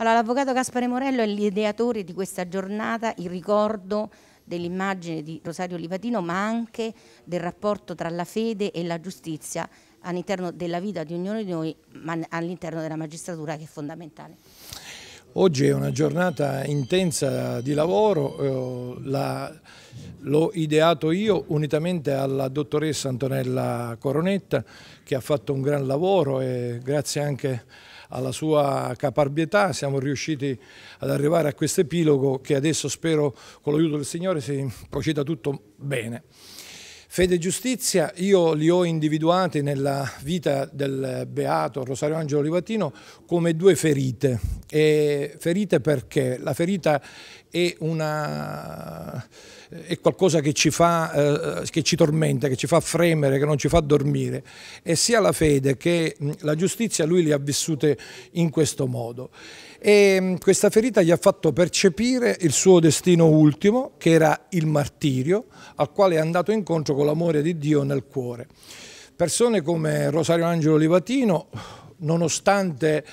Allora, l'avvocato Gaspare Morello è l'ideatore di questa giornata, il ricordo dell'immagine di Rosario Livatino, ma anche del rapporto tra la fede e la giustizia all'interno della vita di ognuno di noi, ma all'interno della magistratura che è fondamentale. Oggi è una giornata intensa di lavoro, eh, l'ho ideato io unitamente alla dottoressa Antonella Coronetta che ha fatto un gran lavoro e grazie anche a alla sua caparbietà siamo riusciti ad arrivare a questo epilogo che adesso spero con l'aiuto del Signore si proceda tutto bene. Fede e giustizia io li ho individuati nella vita del beato Rosario Angelo Livatino come due ferite. E ferite perché? La ferita è, una, è qualcosa che ci, fa, eh, che ci tormenta, che ci fa fremere, che non ci fa dormire e sia la fede che mm, la giustizia lui li ha vissute in questo modo e mm, questa ferita gli ha fatto percepire il suo destino ultimo che era il martirio al quale è andato incontro con l'amore di Dio nel cuore. Persone come Rosario Angelo Livatino nonostante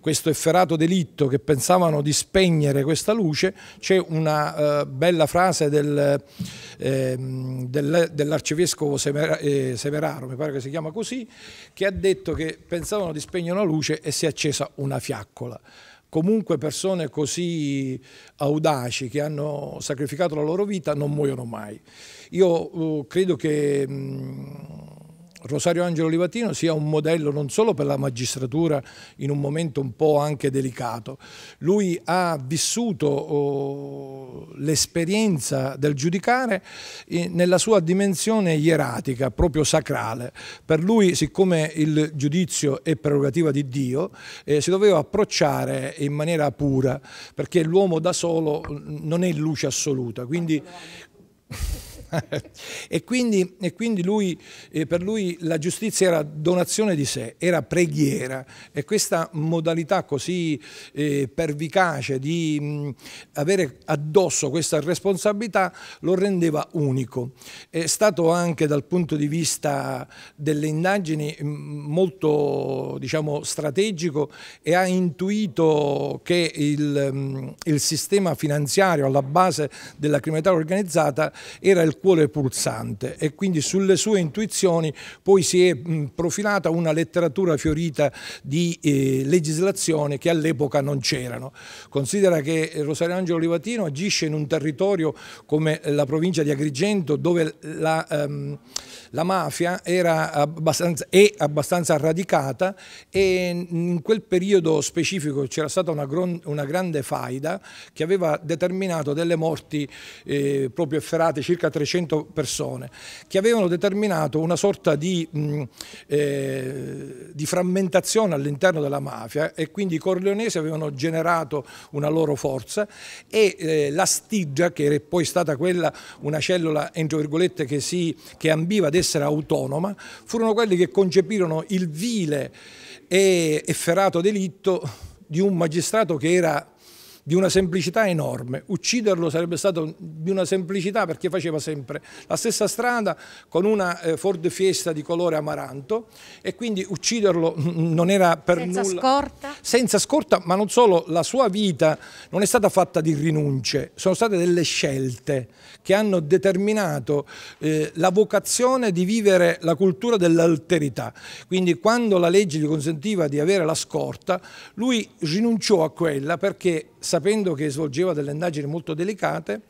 questo efferato delitto che pensavano di spegnere questa luce, c'è una eh, bella frase del, eh, del, dell'arcivescovo Sever, eh, Severaro, mi pare che si chiama così, che ha detto che pensavano di spegnere una luce e si è accesa una fiaccola. Comunque persone così audaci che hanno sacrificato la loro vita non muoiono mai. Io uh, credo che... Mh, mm, Rosario Angelo Livatino sia un modello non solo per la magistratura in un momento un po' anche delicato. Lui ha vissuto oh, l'esperienza del giudicare eh, nella sua dimensione ieratica, proprio sacrale. Per lui, siccome il giudizio è prerogativa di Dio, eh, si doveva approcciare in maniera pura, perché l'uomo da solo mm, non è luce assoluta. Quindi e, quindi, e, quindi, lui, eh, per lui la giustizia era donazione di sé, era preghiera e questa modalità così eh, pervicace di mh, mm, avere addosso questa responsabilità lo rendeva unico. È stato anche dal punto di vista delle indagini mm, molto diciamo, strategico e ha intuito che il, mm, il sistema finanziario alla base della criminalità organizzata era il cuore pulsante e quindi sulle sue intuizioni poi si è profilata una letteratura fiorita di eh, legislazione che all'epoca non c'erano. Considera che Rosario Angelo Livatino agisce in un territorio come la provincia di Agrigento dove la, ehm, la mafia abbastanza, è abbastanza radicata e in quel periodo specifico c'era stata una, una, grande faida che aveva determinato delle morti eh, proprio efferate, circa 300 300 persone, che avevano determinato una sorta di, mh, eh, di frammentazione all'interno della mafia e quindi i corleonesi avevano generato una loro forza e eh, la Stigia, che era poi stata quella, una cellula entro virgolette che, si, che ambiva ad essere autonoma, furono quelli che concepirono il vile e efferato delitto di un magistrato che era di una semplicità enorme. Ucciderlo sarebbe stato di una semplicità perché faceva sempre la stessa strada con una eh, Ford Fiesta di colore amaranto e quindi ucciderlo non era per senza nulla. Senza scorta? Senza scorta, ma non solo, la sua vita non è stata fatta di rinunce, sono state delle scelte che hanno determinato eh, la vocazione di vivere la cultura dell'alterità. Quindi quando la legge gli consentiva di avere la scorta, lui rinunciò a quella perché sapeva sapendo che svolgeva delle indagini molto delicate,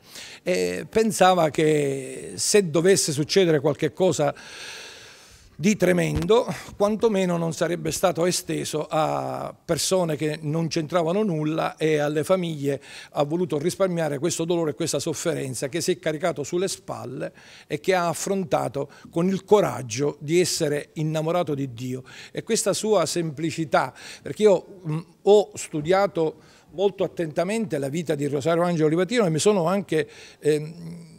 eh, pensava che se dovesse succedere qualcosa di tremendo, quantomeno non sarebbe stato esteso a persone che non c'entravano nulla e alle famiglie ha voluto risparmiare questo dolore e questa sofferenza che si è caricato sulle spalle e che ha affrontato con il coraggio di essere innamorato di Dio e questa sua semplicità, perché io ho studiato molto attentamente la vita di Rosario Angelo Livatino e mi sono anche eh,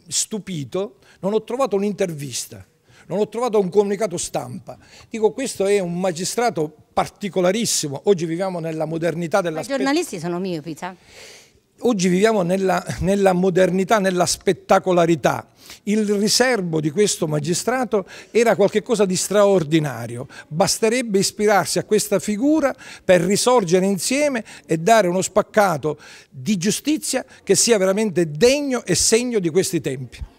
stupito, non ho trovato un'intervista, non ho trovato un comunicato stampa. Dico, questo è un magistrato particolarissimo, oggi viviamo nella modernità della... I giornalisti sono miopi, sa? oggi viviamo nella, nella modernità, nella spettacolarità. Il riservo di questo magistrato era qualcosa di straordinario, basterebbe ispirarsi a questa figura per risorgere insieme e dare uno spaccato di giustizia che sia veramente degno e segno di questi tempi.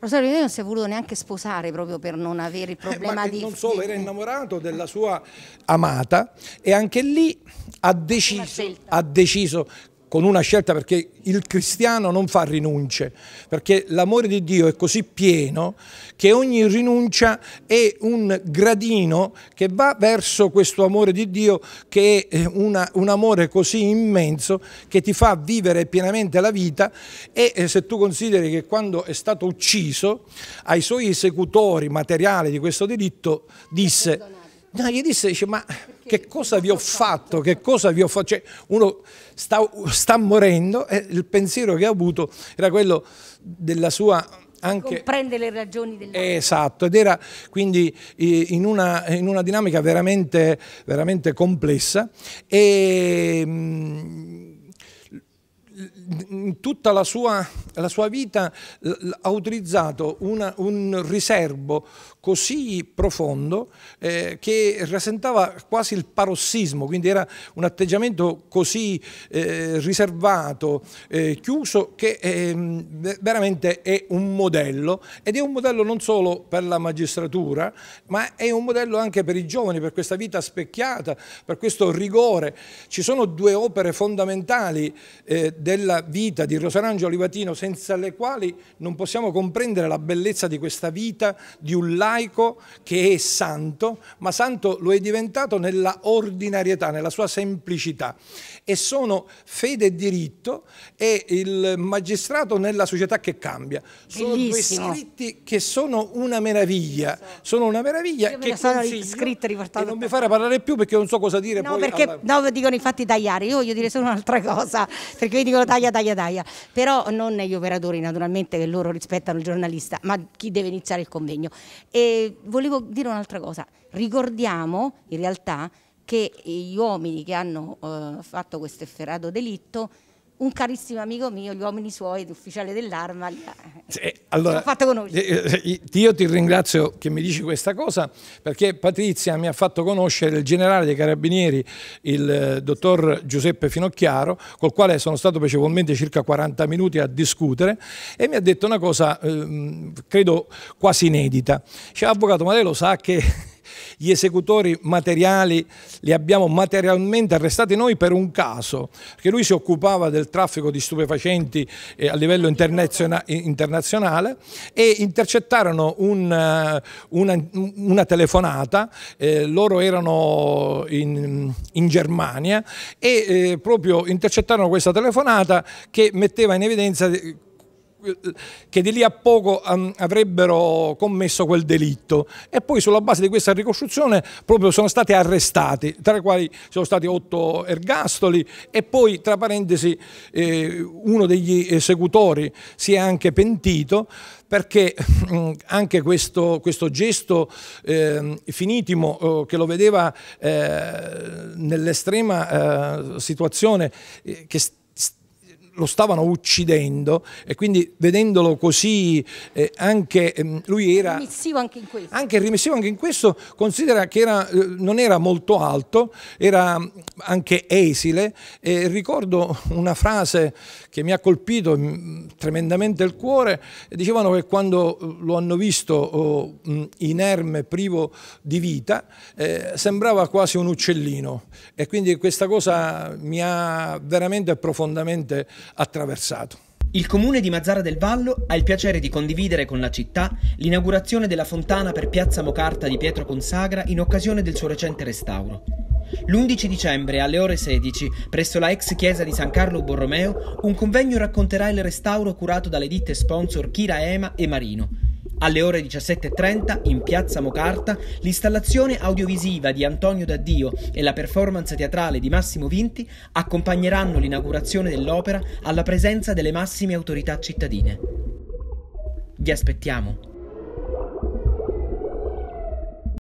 Rosario Lei non si è voluto neanche sposare proprio per non avere il eh, problema eh, di... Non solo, era innamorato della sua amata e anche lì ha deciso, ha deciso con una scelta perché il cristiano non fa rinunce, perché l'amore di Dio è così pieno che ogni rinuncia è un gradino che va verso questo amore di Dio che è eh, una, un amore così immenso che ti fa vivere pienamente la vita e eh, se tu consideri che quando è stato ucciso ai suoi esecutori materiali di questo delitto disse, no, gli disse dice, ma che cosa vi ho fatto, che cosa vi ho fatto. Cioè, uno sta, sta morendo e il pensiero che ha avuto era quello della sua anche... comprende le ragioni del Esatto, ed era quindi in una, in una dinamica veramente, veramente complessa e mm, tutta la sua la sua vita ha utilizzato una, un riservo così profondo eh, che rasentava quasi il parossismo, quindi era un atteggiamento così eh, riservato, eh, chiuso, che ehm, veramente è un modello ed è un modello non solo per la magistratura, ma è un modello anche per i giovani, per questa vita specchiata, per questo rigore. Ci sono due opere fondamentali eh, della vita di Rosarangio Olivatino senza le quali non possiamo comprendere la bellezza di questa vita di un laico che è santo, ma santo lo è diventato nella ordinarietà, nella sua semplicità. E sono fede e diritto e il magistrato nella società che cambia. Sono Bellissimo. due scritti che sono una meraviglia, sono una meraviglia Io me che sono scritta riportata. Non mi fare parlare più perché non so cosa dire. No, perché alla... no, dicono infatti tagliare, io voglio dire solo un'altra cosa, perché mi dicono taglia, taglia, taglia, però non negli gli operatori naturalmente che loro rispettano il giornalista, ma chi deve iniziare il convegno. E volevo dire un'altra cosa, ricordiamo in realtà che gli uomini che hanno eh, fatto questo efferato delitto un carissimo amico mio, gli uomini suoi, l'ufficiale dell'arma, li ha, eh, allora, fatto conoscere. Eh, eh, io ti ringrazio che mi dici questa cosa perché Patrizia mi ha fatto conoscere il generale dei carabinieri, il dottor Giuseppe Finocchiaro, col quale sono stato piacevolmente circa 40 minuti a discutere e mi ha detto una cosa, ehm, credo, quasi inedita. Dice, avvocato, ma lei lo sa che gli esecutori materiali li abbiamo materialmente arrestati noi per un caso, che lui si occupava del traffico di stupefacenti eh, a livello internazionale e intercettarono un, eh, una, una, telefonata, eh, loro erano in, in Germania e eh, proprio intercettarono questa telefonata che metteva in evidenza che di lì a poco ehm, avrebbero commesso quel delitto e poi sulla base di questa ricostruzione proprio sono stati arrestati, tra i quali sono stati otto ergastoli e poi tra parentesi eh, uno degli esecutori si è anche pentito perché ehm, anche questo, questo gesto eh, finitimo eh, che lo vedeva eh, nell'estrema eh, situazione eh, che stava lo stavano uccidendo e quindi vedendolo così eh, anche ehm, lui era... Rimissivo anche in questo. Anche rimissivo anche in questo, considera che era, eh, non era molto alto, era mm, anche esile e ricordo una frase che mi ha colpito mm, tremendamente il cuore, dicevano che quando eh, lo hanno visto oh, mm, inerme, privo di vita, eh, sembrava quasi un uccellino e quindi questa cosa mi ha veramente profondamente attraversato. Il comune di Mazzara del Vallo ha il piacere di condividere con la città l'inaugurazione della fontana per Piazza Mocarta di Pietro Consagra in occasione del suo recente restauro. L'11 dicembre alle ore 16, presso la ex chiesa di San Carlo Borromeo, un convegno racconterà il restauro curato dalle ditte sponsor Kira Ema e Marino, alle ore 17.30 in piazza Mocarta l'installazione audiovisiva di Antonio D'Addio e la performance teatrale di Massimo Vinti accompagneranno l'inaugurazione dell'opera alla presenza delle massime autorità cittadine. Vi aspettiamo!